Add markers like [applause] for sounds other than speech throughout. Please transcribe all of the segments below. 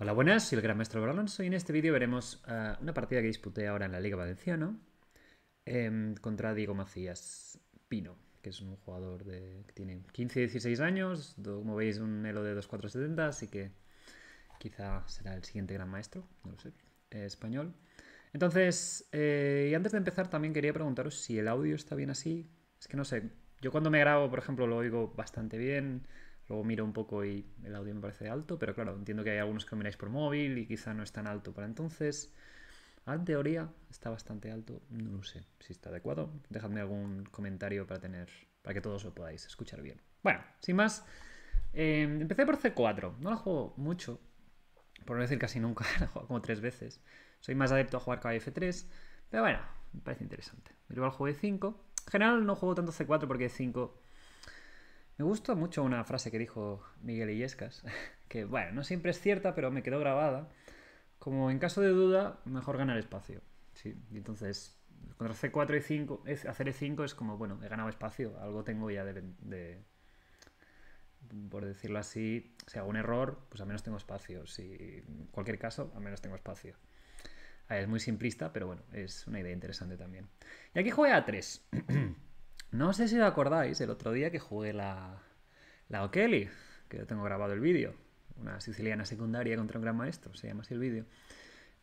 Hola, buenas, soy el gran maestro Alonso y en este vídeo veremos eh, una partida que disputé ahora en la Liga Valenciana em, contra Diego Macías Pino, que es un jugador de, que tiene 15-16 años, como veis un elo de 2470, así que quizá será el siguiente gran maestro, no lo sé, eh, español. Entonces, eh, y antes de empezar también quería preguntaros si el audio está bien así, es que no sé, yo cuando me grabo, por ejemplo, lo oigo bastante bien, Luego miro un poco y el audio me parece alto, pero claro, entiendo que hay algunos que miráis por móvil y quizá no es tan alto para entonces. Ah, en teoría está bastante alto, no sé si está adecuado. Dejadme algún comentario para tener, para que todos lo podáis escuchar bien. Bueno, sin más, em, empecé por C4. No la juego mucho, por no decir casi nunca, [laughs] la juego como tres veces. Soy más adepto a jugar caballo F3, pero bueno, me parece interesante. Mi juego de 5. En general no juego tanto C4 porque 5 me gusta mucho una frase que dijo Miguel Illescas, [laughs] que bueno, no siempre es cierta, pero me quedó grabada. Como en caso de duda, mejor ganar espacio. Sí, entonces, contra C4 y 5, hacer E5 es como, bueno, he ganado espacio, algo tengo ya de, por decirlo así, si hago un error, pues al menos tengo espacio. Si, en cualquier caso, al menos tengo espacio. es muy simplista, pero bueno, es una idea interesante también. Y aquí juega a 3. [clears throat] No sé si os acordáis el otro día que jugué la, la O'Kelly, que yo tengo grabado el vídeo. Una siciliana secundaria contra un gran maestro, se llama así el vídeo.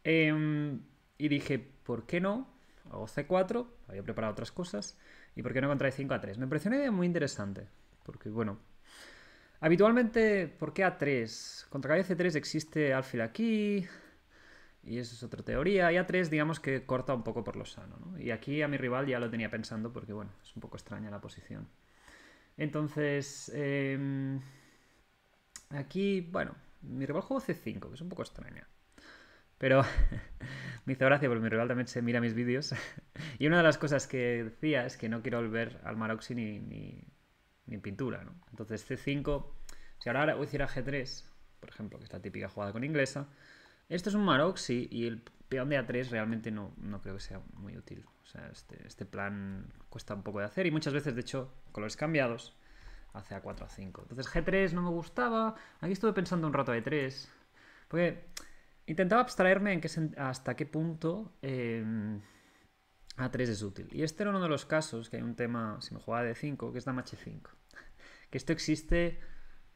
Em, y dije, ¿por qué no? Hago C4, había preparado otras cosas. ¿Y por qué no contra E5 a 3? Me pareció muy interesante. Porque, bueno, habitualmente, ¿por qué A3? Contra c 3 existe alfil aquí, y eso es otra teoría. Y A3, digamos que corta un poco por lo sano. ¿no? Y aquí a mi rival ya lo tenía pensando porque, bueno, es un poco extraña la posición. Entonces, em, aquí, bueno, mi rival juega C5, que es un poco extraña. Pero [laughs] me hizo gracia porque mi rival también se mira mis vídeos. [laughs] y una de las cosas que decía es que no quiero volver al Maroxi ni, pintura. Entonces, C5, si ahora a G3, por ejemplo, que es la típica jugada con inglesa, esto es un Maroxy y el peón de A3 realmente no, creo que sea muy útil. O sea, este, este, plan cuesta un poco de hacer y muchas veces, de hecho, colores cambiados hace A4 a 5. Entonces G3 no me gustaba. Aquí estuve pensando un rato a E3. Porque intentaba abstraerme en hasta qué punto em, A3 es útil. Y este era uno de los casos que hay un tema, si me jugaba de 5, que es Dama H5. [laughs] Que esto existe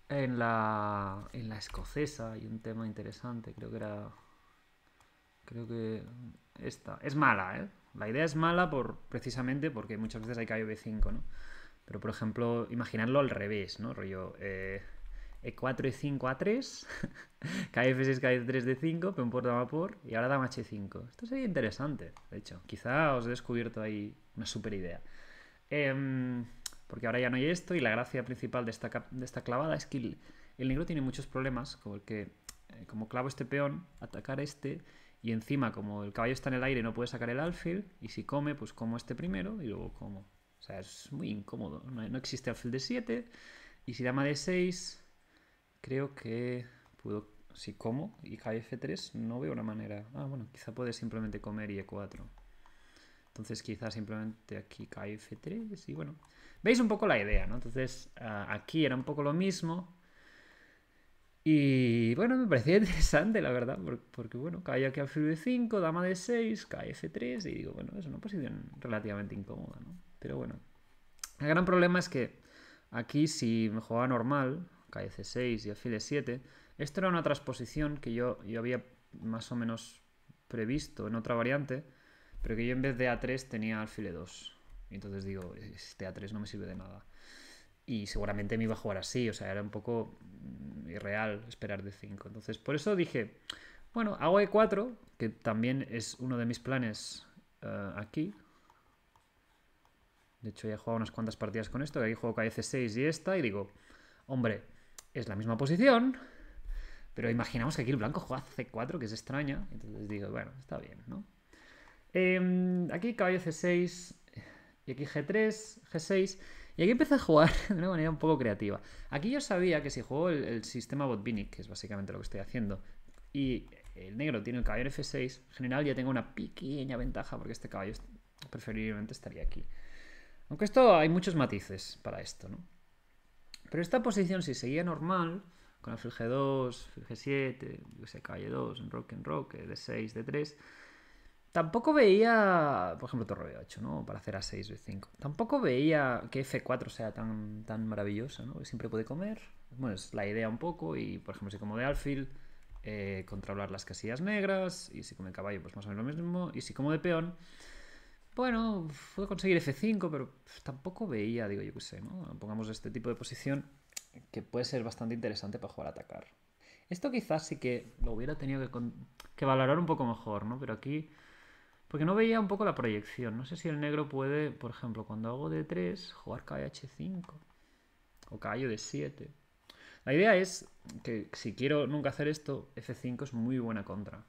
en la, en la escocesa hay un tema interesante, creo que era... Creo que esta. Es mala, ¿eh? La idea es mala por, precisamente porque muchas veces hay KV5, ¿no? Pero, por ejemplo, imaginarlo al revés, ¿no? Rollo E4, E5, A3, KF6, KF3, D5, Peón por dama por, y ahora dama H5. Esto sería interesante, de hecho. Quizá os he descubierto ahí una super idea. Eh, porque ahora ya no hay esto y la gracia principal de esta, de esta clavada es que el, negro tiene muchos problemas, como que eh, como clavo este peón, atacar este y encima como el caballo está en el aire no puede sacar el alfil y si come pues como este primero y luego como. O sea, es muy incómodo, no, existe alfil de 7 y si dama de 6 creo que puedo si como y cae F3 no veo una manera. Ah, bueno, quizá puede simplemente comer y E4. Entonces quizá simplemente aquí cae F3 y bueno, Veis un poco la idea, ¿no? Entonces, ah, aquí era un poco lo mismo. Y bueno, me parecía [laughs] interesante, la verdad, porque, bueno, cae aquí alfil de 5, dama de 6, cae F3, y digo, bueno, es una posición relativamente incómoda, ¿no? Pero bueno, el gran problema es que aquí si me jugaba normal, cae C6 y alfil de 7 esto era una transposición que yo, yo había más o menos previsto en otra variante, pero que yo en vez de A3 tenía alfil E2. Entonces digo, este A3 no me sirve de nada. Y seguramente me iba a jugar así, o sea, era un poco mm, irreal esperar de 5. Entonces, por eso dije, bueno, hago E4, que también es uno de mis planes eh, aquí. De hecho, ya he jugado unas cuantas partidas con esto, que aquí juego kc 6 y esta, y digo, hombre, es la misma posición, pero imaginamos que aquí el blanco juega C4, que es extraña, entonces digo, bueno, está bien, ¿no? Em, aquí caballo C6, y aquí G3, G6. Y aquí empecé a jugar [laughs] de una manera un poco creativa. Aquí yo sabía que si juego el, sistema Botvinnik, que es básicamente lo que estoy haciendo, y el negro tiene el en F6, en general ya tengo una pequeña ventaja porque este caballo preferiblemente estaría aquí. Aunque esto hay muchos matices para esto, ¿no? Pero esta posición, si seguía normal, con el G2, G7, yo sé, caballo 2, en rock, en rock, D6, eh, D3, Tampoco veía, por ejemplo, Torre 8, ¿no? Para hacer A6 b 5. Tampoco veía que F4 sea tan, tan maravillosa, ¿no? Siempre puede comer. Bueno, es la idea un poco. Y, por ejemplo, si como de alfil, eh, controlar las casillas negras. Y si de caballo, pues más o menos lo mismo. Y si como de peón, bueno, puedo conseguir F5, pero tampoco veía, digo, yo qué sé, ¿no? Pongamos este tipo de posición que puede ser bastante interesante para jugar a atacar. Esto quizás sí que lo hubiera tenido que, que valorar un poco mejor, ¿no? Pero aquí porque no veía un poco la proyección. No sé si el negro puede, por ejemplo, cuando hago d 3, jugar KH5 o caballo de 7. La idea es que si quiero nunca hacer esto, F5 es muy buena contra.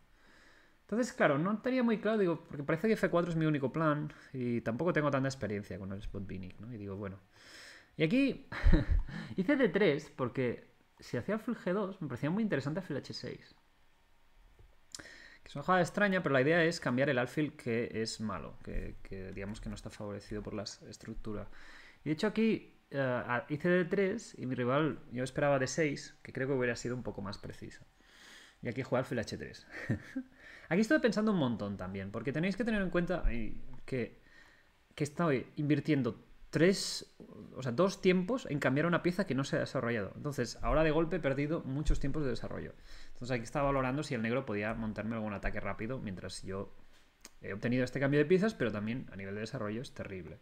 Entonces, claro, no estaría muy claro, digo, porque parece que F4 es mi único plan y tampoco tengo tanta experiencia con el spot binning. ¿no? Y digo, bueno. Y aquí [laughs] hice D3 porque si hacía full G2 me parecía muy interesante full H6. Es una jugada extraña, pero la idea es cambiar el alfil que es malo, que, digamos que no está favorecido por la estructura. Y de hecho aquí eh, hice de 3 y mi rival yo esperaba de 6, que creo que hubiera sido un poco más preciso. Y aquí juego alfil h3. aquí estoy pensando un montón también, porque tenéis que tener en cuenta que, que estoy invirtiendo tres, o sea, dos tiempos en cambiar una pieza que no se ha desarrollado. Entonces, ahora de golpe he perdido muchos tiempos de desarrollo. Entonces aquí estaba valorando si el negro podía montarme algún ataque rápido mientras yo he obtenido este cambio de piezas, pero también a nivel de desarrollo es terrible.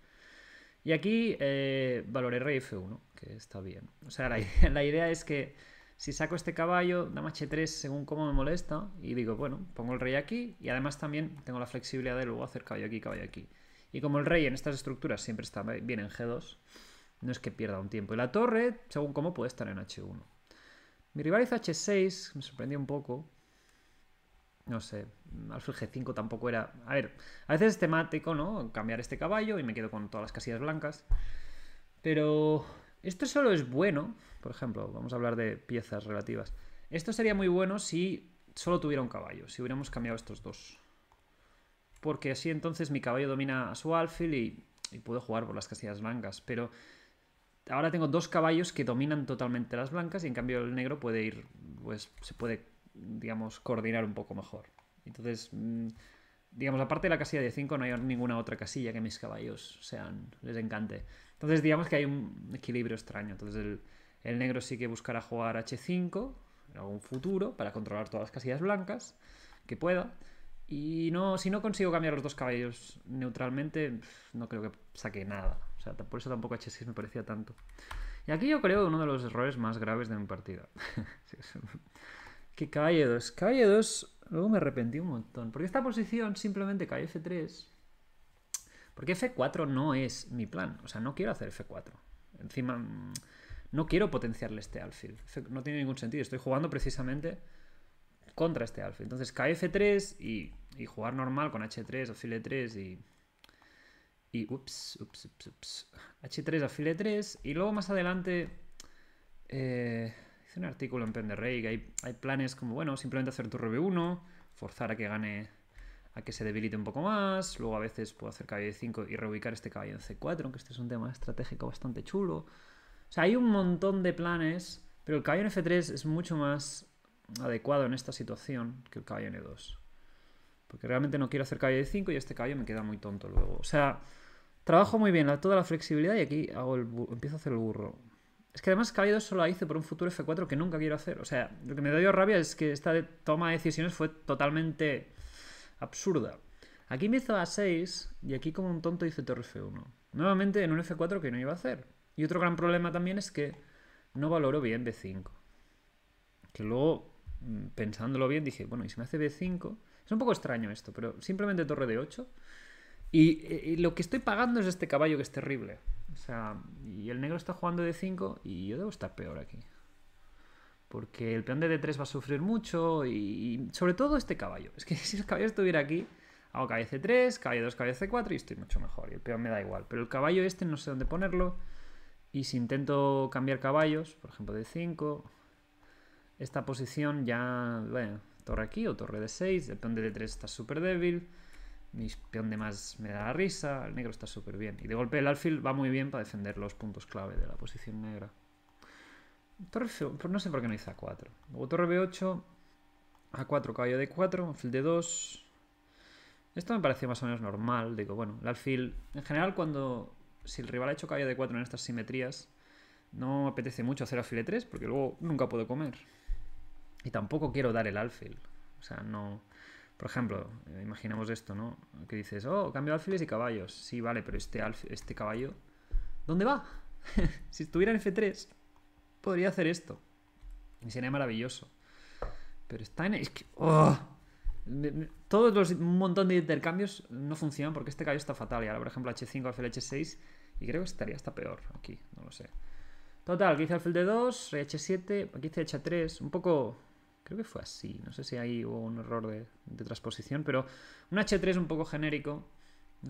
Y aquí eh, valoré rey F1, que está bien. O sea, [laughs] la idea, es que si saco este caballo, dama H3 según cómo me molesta, y digo, bueno, pongo el rey aquí, y además también tengo la flexibilidad de luego hacer caballo aquí, caballo aquí. Y como el rey en estas estructuras siempre está bien en G2, no es que pierda un tiempo. Y la torre, según cómo, puede estar en H1. Mi rival hizo H6, me sorprendió un poco. No sé, alfil G5 tampoco era... A ver, a veces es temático, ¿no? Cambiar este caballo y me quedo con todas las casillas blancas. Pero esto solo es bueno, por ejemplo, vamos a hablar de piezas relativas. Esto sería muy bueno si solo tuviera un caballo, si hubiéramos cambiado estos dos porque así entonces mi caballo domina a su alfil y, puedo jugar por las casillas blancas. Pero ahora tengo dos caballos que dominan totalmente las blancas y en cambio el negro puede ir, pues se puede, digamos, coordinar un poco mejor. Entonces, mm, digamos, aparte de la casilla de 5 no hay ninguna otra casilla que mis caballos sean, les encante. Entonces, digamos que hay un equilibrio extraño. Entonces, el, el negro sí que buscará jugar H5 en algún futuro para controlar todas las casillas blancas que pueda. Y no, si no consigo cambiar los dos caballos neutralmente, no creo que saque nada. O sea, por eso tampoco H6 me parecía tanto. Y aquí yo creo uno de los errores más graves de mi partida. [laughs] que caballo 2. Caballo 2, luego me arrepentí un montón. Porque esta posición simplemente cae F3. Porque F4 no es mi plan. O sea, no quiero hacer F4. Encima, mm, no quiero potenciarle este alfil. No tiene ningún sentido. Estoy jugando precisamente contra este alfa. Entonces kf3 y, jugar normal con h3, file 3 y... Y ups, ups, ups, h3, alfil 3 y luego más adelante... Eh, hice un artículo en Penderrey que hay, hay, planes como, bueno, simplemente hacer tu b 1 forzar a que gane, a que se debilite un poco más, luego a veces puedo hacer caballo 5 y reubicar este caballo en c4, aunque este es un tema estratégico bastante chulo. O sea, hay un montón de planes, pero el caballo en f3 es mucho más adecuado en esta situación que el caballo N2. Porque realmente no quiero hacer caballo de 5 y este caballo me queda muy tonto luego. O sea, trabajo muy bien toda la flexibilidad y aquí empiezo a hacer el burro. Es que además caballo 2 solo la hice por un futuro F4 que nunca quiero hacer. O sea, lo que me dio rabia es que esta toma de decisiones fue totalmente absurda. Aquí me hizo A6 y aquí como un tonto hice torre F1. Nuevamente en un F4 que no iba a hacer. Y otro gran problema también es que no valoro bien b 5 Que luego Mm, pensándolo bien, dije, bueno, ¿y si me hace B5? Es un poco extraño esto, pero simplemente torre de 8. Eh, y, lo que estoy pagando es este caballo que es terrible. O sea, y el negro está jugando de 5 y yo debo estar peor aquí. Porque el peón de D3 va a sufrir mucho y, sobre todo este caballo. Es que [laughs] si el caballo estuviera aquí, hago caballo C3, caballo 2, caballo C4 y estoy mucho mejor. Y el peón me da igual. Pero el caballo este no sé dónde ponerlo. Y si intento cambiar caballos, por ejemplo de 5, esta posición ya, bueno, torre aquí o torre de 6, el peón de D3 está súper débil, mi peón de más me da la risa, el negro está súper bien. Y de golpe el alfil va muy bien para defender los puntos clave de la posición negra. Torre pues no sé por qué no hice A4. Luego torre B8, A4, caballo de 4 alfil de 2 Esto me parece más o menos normal. Digo, bueno, el alfil, en general cuando, si el rival ha hecho caballo de 4 en estas simetrías, no me apetece mucho hacer alfil de 3 porque luego nunca puedo comer tampoco quiero dar el alfil. O sea, no. Por ejemplo, eh, imaginemos esto, ¿no? Que dices, oh, cambio alfiles y caballos. Sí, vale, pero este, alfil, este caballo, ¿dónde va? [laughs] si estuviera en F3, podría hacer esto. Y sería maravilloso. Pero está en. Oh, todos los un montón de intercambios no funcionan porque este caballo está fatal. Y ahora, por ejemplo, H5, alfil H6. Y creo que estaría hasta peor aquí, no lo sé. Total, aquí hice alfil de 2 H7, aquí hice H3. Un poco Creo que fue así. No sé si ahí hubo un error de, transposición, pero un H3 un poco genérico.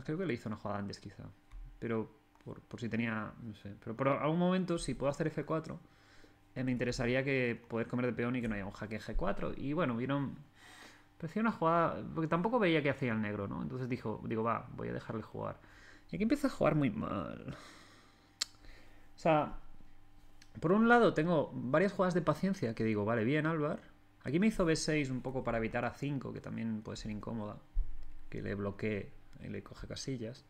Creo que le hizo una jugada antes, quizá. Pero por, si tenía. No sé. Pero por algún momento, si puedo hacer F4, eh, me interesaría que poder comer de peón y que no haya un jaque G4. Y bueno, vieron. Parecía una jugada. Porque tampoco veía que hacía el negro, ¿no? Entonces dijo, digo, va, voy a dejarle jugar. Y aquí empieza a jugar muy mal. O sea, por un lado tengo varias jugadas de paciencia que digo, vale, bien, Álvaro Aquí me hizo B6 un poco para evitar a 5, que también puede ser incómoda. Que le bloquee y le coge casillas.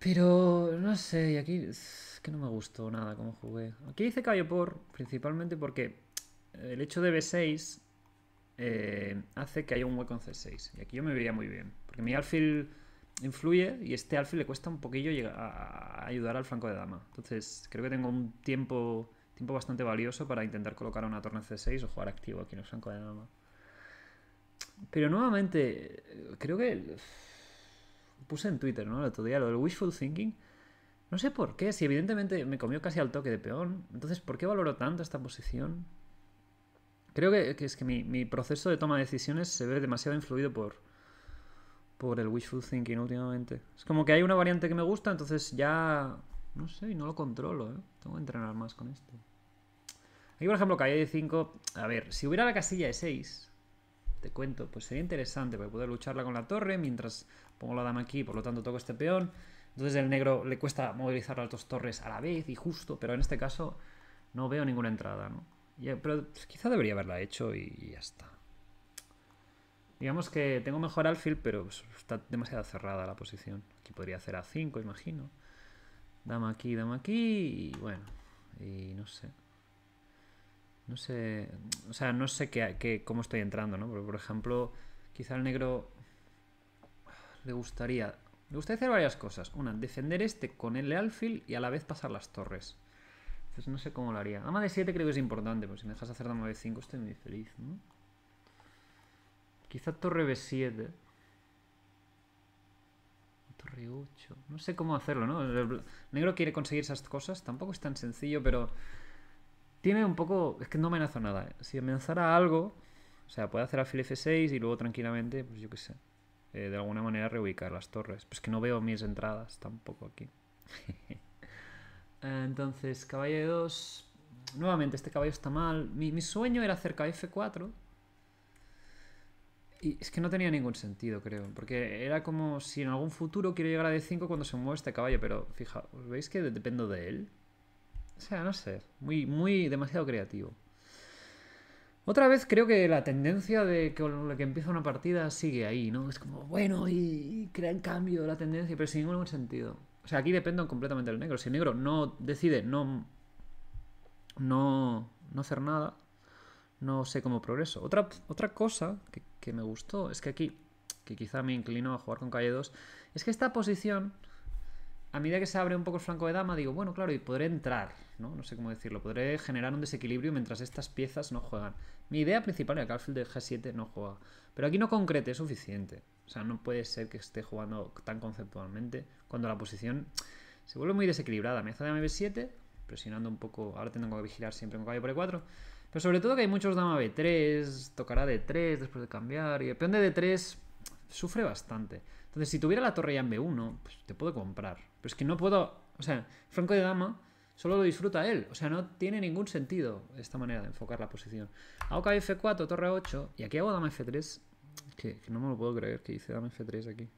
Pero no sé, y aquí es que no me gustó nada cómo jugué. Aquí hice caballo por, principalmente porque el hecho de B6 eh, hace que haya un hueco en C6. Y aquí yo me veía muy bien. Porque mi alfil influye y este alfil le cuesta un poquillo llegar a ayudar al flanco de dama. Entonces creo que tengo un tiempo Tiempo bastante valioso para intentar colocar una torre C6 o jugar activo aquí en el flanco de dama. Pero nuevamente, creo que puse en Twitter, ¿no? El otro día lo del wishful thinking. No sé por qué, si evidentemente me comió casi al toque de peón. Entonces, ¿por qué valoro tanto esta posición? Creo que, es que mi, mi, proceso de toma de decisiones se ve demasiado influido por, por el wishful thinking últimamente. Es como que hay una variante que me gusta, entonces ya no sé, y no lo controlo, ¿eh? Tengo que entrenar más con esto. Aquí, por ejemplo, calle de 5. A ver, si hubiera la casilla de 6, te cuento, pues sería interesante para poder lucharla con la torre mientras pongo la dama aquí, por lo tanto toco este peón. Entonces el negro le cuesta movilizar las dos torres a la vez y justo, pero en este caso no veo ninguna entrada, ¿no? Pero quizá debería haberla hecho y ya está. Digamos que tengo mejor alfil, pero está demasiado cerrada la posición. Aquí podría hacer a5, imagino dama aquí, dama aquí y bueno, y no sé. No sé, o sea, no sé qué, cómo estoy entrando, ¿no? Porque, por ejemplo, quizá el negro le gustaría... Le gustaría hacer varias cosas. Una, defender este con el alfil y a la vez pasar las torres. Entonces no sé cómo lo haría. Dama de 7 creo que es importante, porque si me dejas hacer dama de 5 estoy muy feliz, ¿no? Quizá torre B7. No sé cómo hacerlo, ¿no? El negro quiere conseguir esas cosas. Tampoco es tan sencillo, pero. Tiene un poco. Es que no amenaza nada. ¿eh? Si amenazara algo. O sea, puede hacer alfil F6 y luego tranquilamente, pues yo qué sé. Eh, de alguna manera reubicar las torres. Pues que no veo mis entradas tampoco aquí. [laughs] Entonces, caballo de 2. Nuevamente, este caballo está mal. Mi, sueño era hacer F4 y es que no tenía ningún sentido, creo. Porque era como si en algún futuro quiero llegar a D5 cuando se mueve este caballo. Pero fijaos, ¿veis que dependo de él? O sea, no sé. Muy, muy demasiado creativo. Otra vez creo que la tendencia de que que empieza una partida sigue ahí, ¿no? Es como, bueno, y, crea en cambio la tendencia, pero sin ningún sentido. O sea, aquí dependo completamente del negro. Si el negro no decide no, no, no hacer nada, no sé cómo progreso. Otra, otra cosa que, me gustó es que aquí, que quizá me inclino a jugar con calle 2, es que esta posición, a medida que se abre un poco el flanco de dama, digo, bueno, claro, y podré entrar, ¿no? No sé cómo decirlo, podré generar un desequilibrio mientras estas piezas no juegan. Mi idea principal era que alfil de G7 no juega, pero aquí no concrete es suficiente. O sea, no puede ser que esté jugando tan conceptualmente cuando la posición se vuelve muy desequilibrada. Me hace dama B7, presionando un poco, ahora tengo que vigilar siempre con calle por E4, pero sobre todo que hay muchos dama B3, tocará D3 después de cambiar, y el peón de D3 sufre bastante. Entonces, si tuviera la torre ya en B1, pues te puedo comprar. Pero es que no puedo... O sea, franco de dama solo lo disfruta él. O sea, no tiene ningún sentido esta manera de enfocar la posición. Hago F4, torre 8 y aquí hago dama F3. Que, que no me lo puedo creer que hice dama F3 aquí.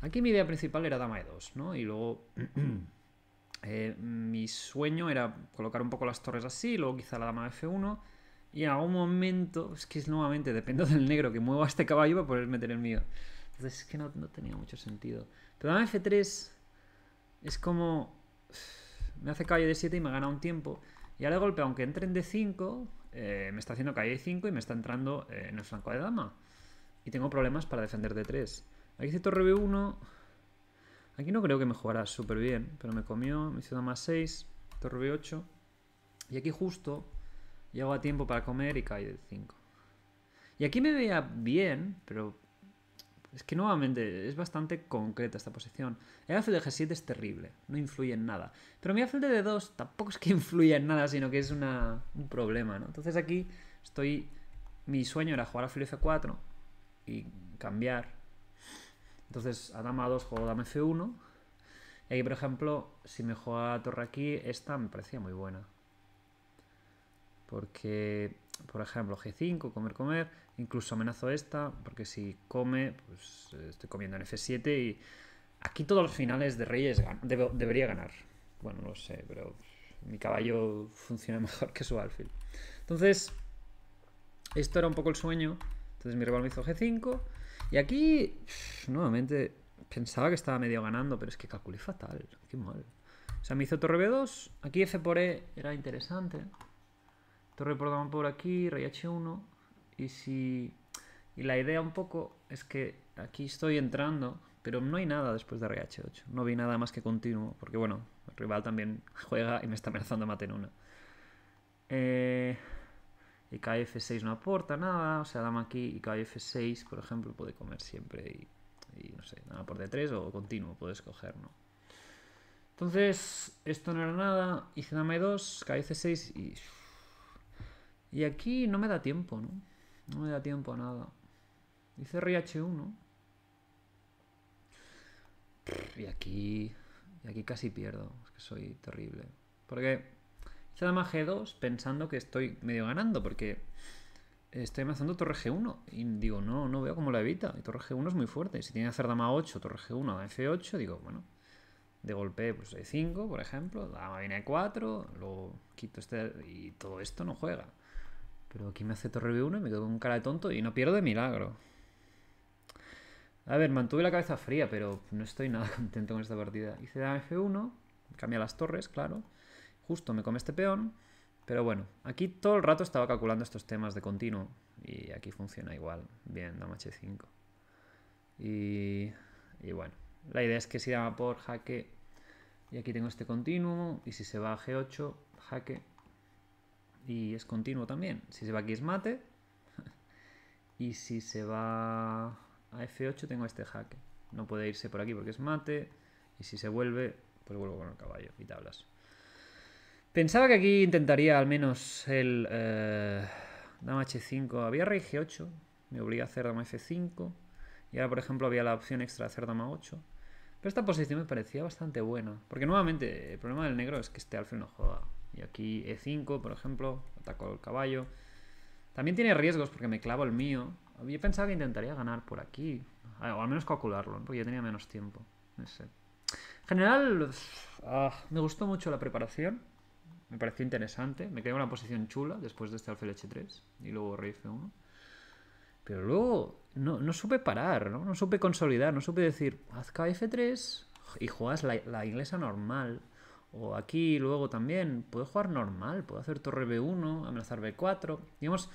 Aquí mi idea principal era dama E2, ¿no? Y luego... [clears throat] Eh, mi sueño era colocar un poco las torres así, luego quizá la dama F1. Y a un momento, es que es nuevamente, dependo [laughs] del negro que mueva este caballo para poder meter el mío. Entonces es que no, tenía mucho sentido. Pero dama F3 es como... [sighs] Me hace calle de 7 y me gana un tiempo. Y ahora de golpe, aunque entren en D5, eh, me está haciendo calle de 5 y me está entrando eh, en el flanco de dama. Y tengo problemas para defender de 3 Aquí dice torre B1... Aquí no creo que me jugara súper bien, pero me comió, me hizo más 6, torre B8. Y aquí justo llego a tiempo para comer y cae de 5. Y aquí me veía bien, pero es que nuevamente es bastante concreta esta posición. El alfil de G7 es terrible, no influye en nada. Pero mi alfil de D2 tampoco es que [laughs] influya en nada, sino que es un problema, ¿no? Entonces aquí estoy... Mi sueño era jugar alfil F4 y cambiar entonces, a dama 2 juego dama f1. Y aquí, por ejemplo, si me juega torre aquí, esta me parecía muy buena. Porque, por ejemplo, g5, comer, comer. Incluso amenazo esta, porque si come, pues estoy comiendo en f7 y... Aquí todos los finales de reyes debería ganar. Bueno, no sé, pero mi caballo funciona [laughs] mejor que su alfil. Entonces, esto era un poco el sueño. Entonces mi rival me hizo g5 y aquí, nuevamente, pensaba que estaba medio ganando, pero es que calculé fatal. Qué mal. O sea, me hizo torre B2. Aquí F por E era interesante. Torre por dama por aquí, rey H1. Y si... Y la idea un poco es que aquí estoy entrando, pero no hay nada después de rey H8. No vi nada más que continuo, porque bueno, el rival también juega y me está amenazando a matar una. Eh y eh, Kf6 no aporta nada, o sea, dama aquí y Kf6, por ejemplo, puede comer siempre y, no sé, nada por D3 o continuo, puedes coger, ¿no? Entonces, esto no era nada, hice dame E2, Kf6 y... Y aquí no me da tiempo, ¿no? No me da tiempo a nada. Dice rh 1 Y aquí... Y aquí casi pierdo. Es que soy terrible. Porque se dama G2 pensando que estoy medio ganando, porque estoy amenazando torre G1. Y digo, no, no veo cómo la evita. Y torre G1 es muy fuerte. Si tiene que hacer dama 8, torre G1, dama F8, digo, bueno, de golpe, pues E5, por ejemplo, dama viene 4 luego quito este y todo esto no juega. Pero aquí me hace torre B1 y me quedo con cara de tonto y no pierdo de milagro. A ver, mantuve la cabeza fría, pero no estoy nada [laughs] contento con esta partida. Hice dama F1, cambia las torres, claro justo me come este peón, pero bueno, aquí todo el rato estaba calculando estos temas de continuo y aquí funciona igual, bien, dama h5. Y, bueno, la idea es que si dama por jaque y aquí tengo este continuo y si se va a g8, jaque y es continuo también. Si se va aquí es mate [laughs] y si se va a f8 tengo este jaque. No puede irse por aquí porque es mate y si se vuelve, pues vuelvo con el caballo y tablas. Pensaba que aquí intentaría al menos el... Eh, dama H5. Había rey G8. Me obliga a hacer dama F5. Y ahora, por ejemplo, había la opción extra de hacer dama 8. Pero esta posición me parecía bastante buena. Porque nuevamente, el problema del negro es que este alfil no juega. Y aquí E5, por ejemplo, ataco el caballo. También tiene riesgos porque me clavo el mío. Yo pensaba que intentaría ganar por aquí. Ah, o al menos calcularlo, porque yo tenía menos tiempo. En general, ah, me gustó mucho la preparación me pareció interesante. Me quedé en una posición chula después de este alfil H3 y luego rey F1. Pero luego no, supe parar, ¿no? supe consolidar, no supe decir, haz F3 y juegas la, inglesa normal. O aquí luego también, puedo jugar normal, puedo hacer torre B1, amenazar B4. Digamos,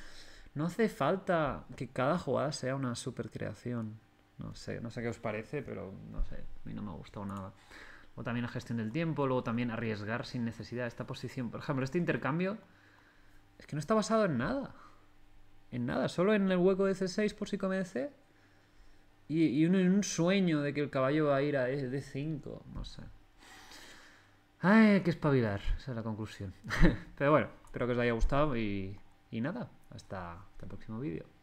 no hace falta que cada jugada sea una super creación. No sé, no sé qué os parece, pero no sé, a mí no me ha gustado nada o también a gestión del tiempo, luego también arriesgar sin necesidad esta posición. Por ejemplo, este intercambio es que no está basado en nada. En nada, solo en el hueco de C6 por si come C. Y, y un, sueño de que el caballo va a ir a D5, no sé. Ay, hay que espabilar, esa es la conclusión. [laughs] Pero bueno, espero que os haya gustado y, nada, hasta el próximo vídeo.